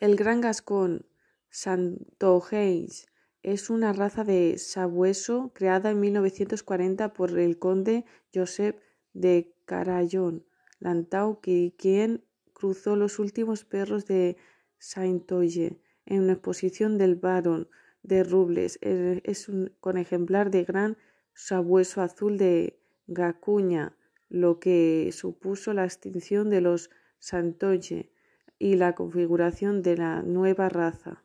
El gran gascón Santogeis es una raza de sabueso creada en 1940 por el conde Josep de Carallón Lantau, quien cruzó los últimos perros de Saintoye en una exposición del Barón de Rubles. Es un, con ejemplar de gran sabueso azul de Gacuña, lo que supuso la extinción de los Santoye y la configuración de la nueva raza.